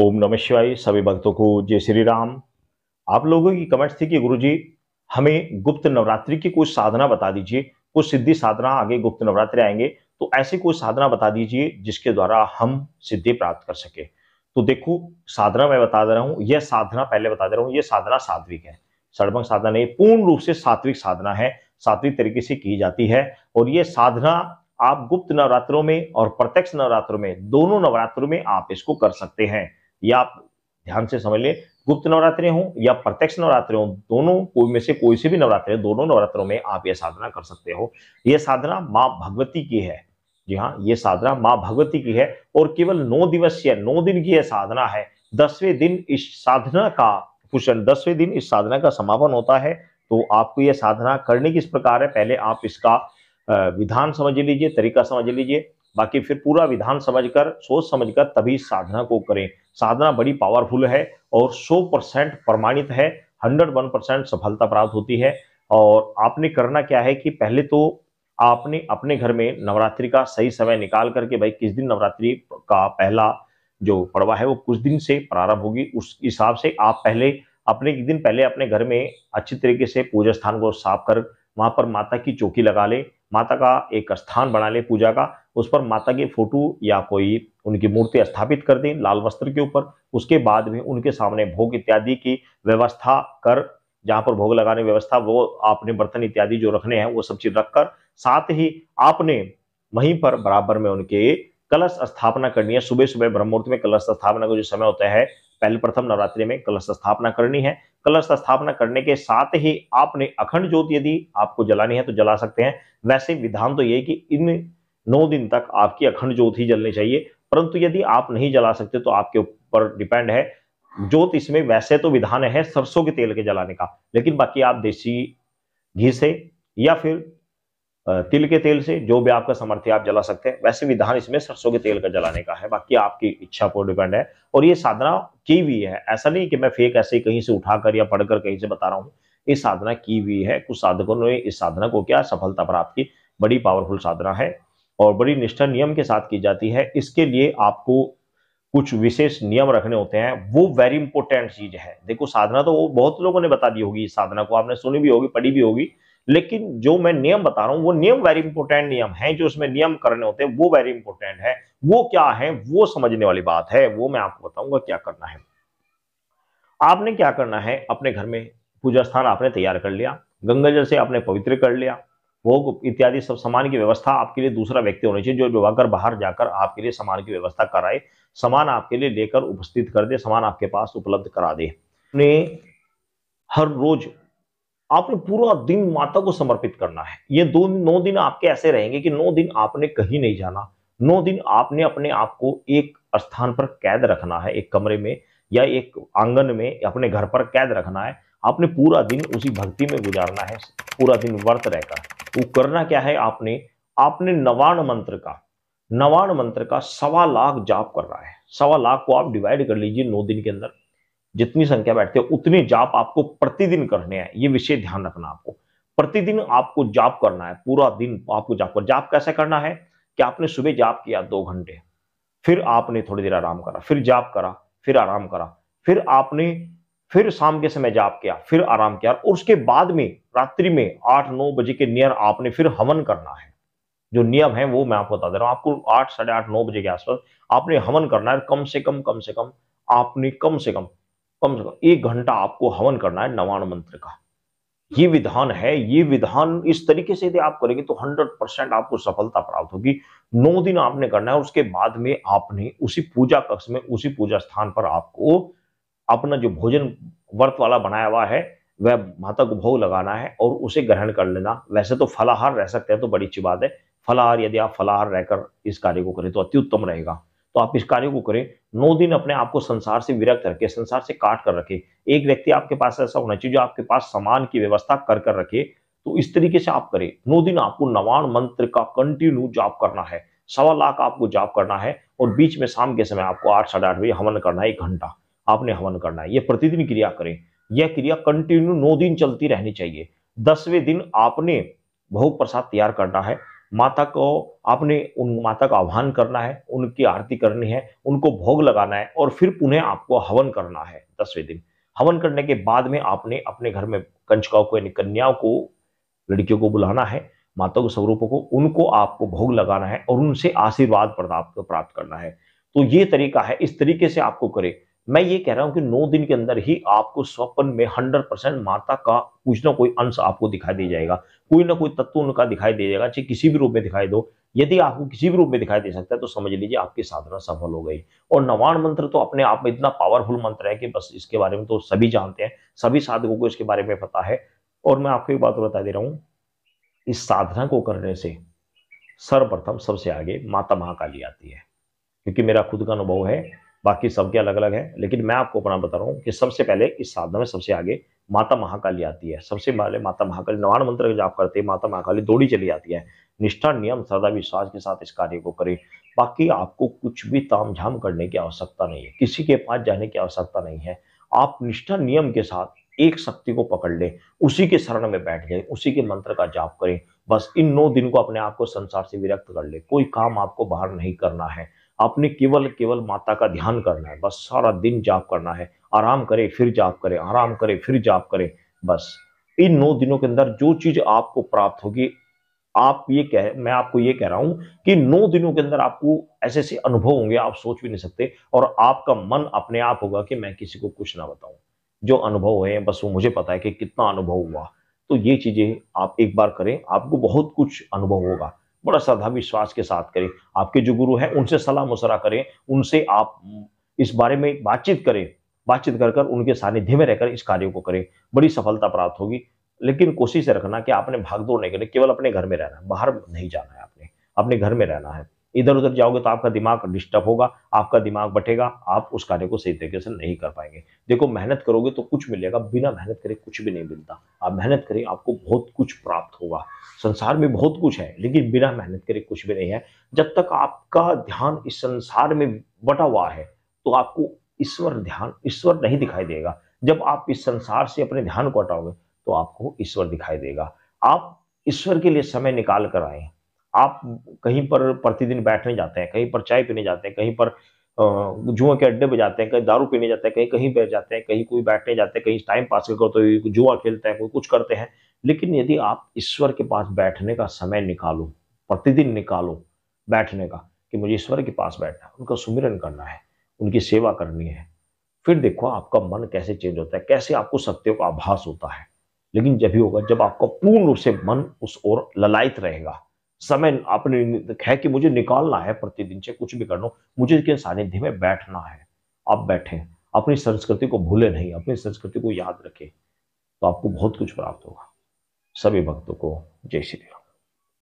ओम नमः शिवाय सभी भक्तों को जय श्री राम आप लोगों की कमेंट्स थी कि गुरुजी हमें गुप्त नवरात्रि की कोई साधना बता दीजिए कुछ सिद्धि साधना आगे गुप्त नवरात्रि आएंगे तो ऐसी कोई साधना बता दीजिए जिसके द्वारा हम सिद्धि प्राप्त कर सके तो देखो साधना मैं बता दे रहा हूँ यह साधना पहले बता दे रहा हूँ यह साधना सात्विक है सड़भंग साधना नहीं पूर्ण रूप से सात्विक साधना है सात्विक तरीके से की जाती है और ये साधना आप गुप्त नवरात्रों में और प्रत्यक्ष नवरात्रों में दोनों नवरात्रों में आप इसको कर सकते हैं या आप ध्यान से समझ लें गुप्त नवरात्रि हों या प्रत्यक्ष नवरात्रि हों दोनों कोई में से कोई से भी नवरात्रि दोनों नवरात्रों में आप ये साधना कर सकते हो ये साधना माँ भगवती की है जी हाँ ये साधना माँ भगवती की है और केवल नौ दिवसीय नौ दिन की यह साधना है दसवें दिन इस साधना का कुशन दसवें दिन इस साधना का समापन होता है तो आपको यह साधना करने किस प्रकार है पहले आप इसका विधान समझ लीजिए तरीका समझ लीजिए बाकी फिर पूरा विधान समझकर सोच समझकर तभी साधना को करें साधना बड़ी पावरफुल है और 100 परसेंट प्रमाणित है 101 परसेंट सफलता प्राप्त होती है और आपने करना क्या है कि पहले तो आपने अपने घर में नवरात्रि का सही समय निकाल करके भाई किस दिन नवरात्रि का पहला जो पड़वा है वो कुछ दिन से प्रारंभ होगी उस हिसाब से आप पहले अपने एक दिन पहले अपने घर में अच्छी तरीके से पूजा स्थान को साफ कर वहां पर माता की चौकी लगा ले माता का एक स्थान बना ले पूजा का उस पर माता की फोटो या कोई उनकी मूर्ति स्थापित कर दें लाल वस्त्र के ऊपर उसके बाद में उनके सामने भोग इत्यादि की व्यवस्था कर जहाँ पर भोग लगाने व्यवस्था वो आपने बर्तन इत्यादि जो रखने हैं वो सब चीज रखकर साथ ही आपने वहीं पर बराबर में उनके कलश स्थापना करनी है सुबह सुबह ब्रह्ममुहूर्त में कलश स्थापना का जो समय होता है पहले प्रथम नवरात्रि में कलश स्थापना करनी है कलश स्थापना करने के साथ ही आपने अखंड ज्योत यदि आपको जलानी है तो जला सकते हैं वैसे विधान तो ये कि इन नौ दिन तक आपकी अखंड ज्योति जलनी चाहिए परंतु यदि आप नहीं जला सकते तो आपके ऊपर डिपेंड है ज्योत इसमें वैसे तो विधान है सरसों के तेल के जलाने का लेकिन बाकी आप देसी घी से या फिर तिल के तेल से जो भी आपका सामर्थ्य आप जला सकते हैं वैसे विधान इसमें सरसों के तेल का जलाने का है बाकी आपकी इच्छा पर डिपेंड है और ये साधना की हुई है ऐसा नहीं कि मैं फेक ऐसे ही कहीं से उठाकर या पढ़कर कहीं से बता रहा हूं ये साधना की हुई है कुछ साधकों ने इस साधना को क्या सफलता प्राप्त की बड़ी पावरफुल साधना है और बड़ी निष्ठा नियम के साथ की जाती है इसके लिए आपको कुछ विशेष नियम रखने होते हैं वो वेरी इंपॉर्टेंट चीज है देखो साधना तो वो बहुत लोगों ने बता दी होगी इस साधना को आपने सुनी भी होगी पढ़ी भी होगी लेकिन जो मैं नियम बता रहा हूं वो नियम वेरी इंपॉर्टेंट नियम है जो उसमें नियम करने होते हैं वो वेरी इंपॉर्टेंट है वो क्या है वो समझने वाली बात है वो मैं आपको बताऊंगा क्या करना है आपने क्या करना है अपने घर में पूजा स्थान आपने तैयार कर लिया गंगा जल से आपने पवित्र कर लिया भोग इत्यादि सब सामान की व्यवस्था आपके लिए दूसरा व्यक्ति होना चाहिए जो विवाह कर बाहर जाकर आपके लिए सामान की व्यवस्था कराए सामान आपके लिए लेकर उपस्थित कर दे सामान आपके पास उपलब्ध करा दे ने हर रोज आपने पूरा दिन माता को समर्पित करना है ये दो नौ दिन आपके ऐसे रहेंगे कि नौ दिन आपने कहीं नहीं जाना नौ दिन आपने अपने आप को एक स्थान पर कैद रखना है एक कमरे में या एक आंगन में अपने घर पर कैद रखना है आपने पूरा दिन उसी भक्ति में गुजारना है पूरा दिन व्रत रहकर वो करना क्या है आपने आपने नवाण मंत्र का नवाण मंत्र का सवा लाख जाप कर रहा है सवा लाख को आप डिवाइड कर लीजिए नौ दिन के अंदर जितनी संख्या बैठते है उतने जाप आपको प्रतिदिन करने हैं ये विषय ध्यान रखना आपको प्रतिदिन आपको जाप करना है पूरा दिन आपको जाप कर जाप कैसे करना है कि आपने सुबह जाप किया दो घंटे फिर आपने थोड़ी देर आराम करा फिर जाप करा फिर आराम करा फिर आपने फिर शाम के समय जाप किया फिर आराम किया और उसके बाद में रात्रि में आठ नौ बजे के नियर आपने फिर हवन करना है जो नियम है वो मैं आपको बता दे रहा हूँ आपको आठ साढ़े आठ नौ बजे के आसपास आपने हवन करना है कम से कम कम से कम आपने कम से कम कम से कम एक घंटा आपको हवन करना है नवाण मंत्र का ये विधान है ये विधान इस तरीके से यदि आप करेंगे तो 100 परसेंट आपको सफलता प्राप्त होगी नौ दिन आपने करना है उसके बाद में आपने उसी पूजा कक्ष में उसी पूजा स्थान पर आपको अपना जो भोजन व्रत वाला बनाया हुआ है वह माता को भोग लगाना है और उसे ग्रहण कर लेना वैसे तो फलाहार रह सकते हैं तो बड़ी अच्छी बात है फलाहार यदि आप फलाहार रहकर इस कार्य को करें तो अत्युत्तम रहेगा तो आप इस कार्य को करें नौ दिन अपने आप को संसार से विरक्त रखें संसार से काट कर रखें एक व्यक्ति आपके पास ऐसा होना चाहिए जो आपके पास सामान की व्यवस्था कर कर रखे तो इस तरीके से आप करें नौ दिन आपको नवाण मंत्र का कंटिन्यू जाप करना है सवा लाख आपको जाप करना है और बीच में शाम के समय आपको आठ साढ़े आठ बजे हवन करना है एक घंटा आपने हवन करना है ये प्रतिदिन क्रिया करें यह क्रिया कंटिन्यू नौ दिन चलती रहनी चाहिए दसवें दिन आपने भोग प्रसाद तैयार करना है माता को आपने उन माता का आह्वान करना है उनकी आरती करनी है उनको भोग लगाना है और फिर पुनः आपको हवन करना है दसवें दिन हवन करने के बाद में आपने अपने घर में कंचकाओं को यानी कन्याओं को लड़कियों को बुलाना है माता के स्वरूपों को उनको आपको भोग लगाना है और उनसे आशीर्वाद प्राप्त करना है तो ये तरीका है इस तरीके से आपको करें मैं ये कह रहा हूं कि नौ दिन के अंदर ही आपको स्वप्न में हंड्रेड परसेंट माता का कुछ ना कोई अंश आपको दिखाई दे जाएगा कोई ना कोई तत्व उनका दिखाई दे जाएगा चाहे किसी भी रूप में दिखाई दो यदि आपको किसी भी रूप में दिखाई दे सकता है तो समझ लीजिए आपकी साधना सफल हो गई और नवाण मंत्र तो अपने आप में इतना पावरफुल मंत्र है कि बस इसके बारे में तो सभी जानते हैं सभी साधकों को इसके बारे में पता है और मैं आपको एक बात बता दे रहा हूं इस साधना को करने से सर्वप्रथम सबसे आगे माता महाकाली आती है क्योंकि मेरा खुद का अनुभव है बाकी सबके अलग अलग हैं लेकिन मैं आपको अपना बता रहा हूँ कि सबसे पहले इस साधना में सबसे आगे माता महाकाली आती है सबसे पहले माता महाकाली नवान मंत्र का जाप करते हैं माता महाकाली दौड़ी चली आती है निष्ठा नियम श्रद्धा विश्वास के साथ इस कार्य को करें बाकी आपको कुछ भी तामझाम करने की आवश्यकता नहीं है किसी के पास जाने की आवश्यकता नहीं है आप निष्ठा नियम के साथ एक शक्ति को पकड़ लें उसी के शरण में बैठ जाए उसी के मंत्र का जाप करें बस इन नौ दिन को अपने आप को संसार से विरक्त कर ले कोई काम आपको बाहर नहीं करना है आपने केवल केवल माता का ध्यान करना है बस सारा दिन जाप करना है आराम करे फिर जाप करे आराम करे फिर जाप करे बस इन नौ दिनों के अंदर जो चीज आपको प्राप्त होगी आप ये कह मैं आपको ये कह रहा हूं कि नौ दिनों के अंदर आपको ऐसे ऐसे अनुभव होंगे आप सोच भी नहीं सकते और आपका मन अपने आप होगा कि मैं किसी को कुछ ना बताऊं जो अनुभव हुए हैं बस वो मुझे पता है कि कितना अनुभव हुआ तो ये चीजें आप एक बार करें आपको बहुत कुछ अनुभव होगा बड़ा श्रद्धा विश्वास के साथ करें आपके जो गुरु हैं उनसे सलाह मशरा करें उनसे आप इस बारे में बातचीत करें बातचीत कर कर उनके सानिध्य में रहकर इस कार्य को करें बड़ी सफलता प्राप्त होगी लेकिन कोशिश रखना कि आपने भाग दौड़ नहीं करनी केवल अपने घर में रहना बाहर नहीं जाना है आपने अपने घर में रहना है इधर उधर जाओगे तो आपका दिमाग डिस्टर्ब होगा आपका दिमाग बटेगा आप उस कार्य को सही तरीके से नहीं कर पाएंगे देखो मेहनत करोगे तो कुछ मिलेगा बिना मेहनत करे कुछ भी नहीं मिलता आप मेहनत करें आपको बहुत कुछ प्राप्त होगा संसार में बहुत कुछ है लेकिन बिना मेहनत करे कुछ भी नहीं है जब तक आपका ध्यान इस संसार में बटा हुआ है तो आपको ईश्वर ध्यान ईश्वर नहीं दिखाई देगा जब आप इस संसार से अपने ध्यान को हटाओगे तो आपको ईश्वर दिखाई देगा आप ईश्वर के लिए समय निकाल कर आए आप कहीं पर प्रतिदिन बैठने जाते हैं कहीं पर चाय पीने जाते हैं कहीं पर जुआ के अड्डे पे जाते हैं कहीं दारू पीने जाते हैं कहीं कहीं बैठ जाते हैं कहीं कोई बैठने जाते हैं कहीं टाइम पास करते हो जुआ खेलते हैं कोई कुछ करते हैं लेकिन यदि आप ईश्वर के पास बैठने का समय निकालो प्रतिदिन निकालो बैठने का कि मुझे ईश्वर के पास बैठना है उनका सुमिरन करना है उनकी सेवा करनी है फिर देखो आपका मन कैसे चेंज होता है कैसे आपको सत्यों का आभास होता है लेकिन जब ही होगा जब आपका पूर्ण रूप से मन उस ओर ललायत रहेगा समय आपने है कि मुझे निकालना है प्रतिदिन से कुछ भी कर लो मुझे के सानिध्य में बैठना है आप बैठे अपनी संस्कृति को भूले नहीं अपनी संस्कृति को याद रखें तो आपको बहुत कुछ प्राप्त होगा सभी भक्तों को जय श्री राम